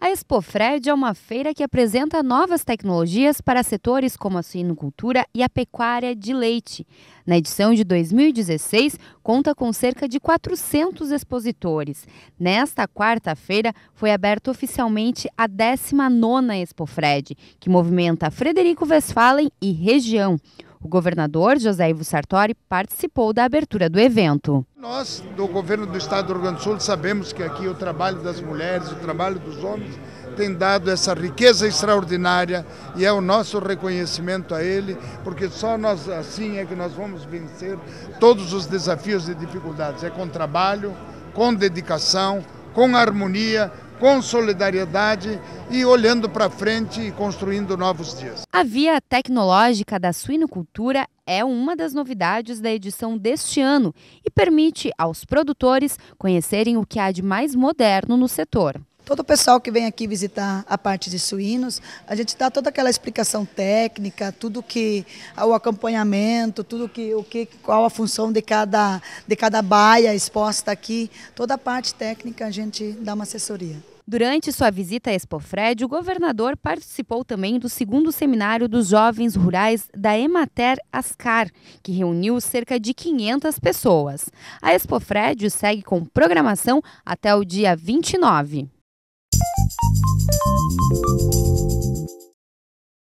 A Expofred é uma feira que apresenta novas tecnologias para setores como a suinocultura e a pecuária de leite. Na edição de 2016, conta com cerca de 400 expositores. Nesta quarta-feira, foi aberta oficialmente a 19ª Expofred, que movimenta Frederico Westphalen e região. O governador José Ivo Sartori participou da abertura do evento. Nós, do governo do estado do Rio Grande do Sul, sabemos que aqui o trabalho das mulheres, o trabalho dos homens tem dado essa riqueza extraordinária e é o nosso reconhecimento a ele, porque só nós assim é que nós vamos vencer todos os desafios e dificuldades. É com trabalho, com dedicação, com harmonia com solidariedade e olhando para frente e construindo novos dias. A via tecnológica da suinocultura é uma das novidades da edição deste ano e permite aos produtores conhecerem o que há de mais moderno no setor. Todo o pessoal que vem aqui visitar a parte de suínos, a gente dá toda aquela explicação técnica, tudo que o acompanhamento, tudo que o que qual a função de cada de cada baia exposta aqui, toda a parte técnica a gente dá uma assessoria. Durante sua visita à Expofred, o governador participou também do segundo seminário dos jovens rurais da Emater Ascar, que reuniu cerca de 500 pessoas. A Expofred segue com programação até o dia 29.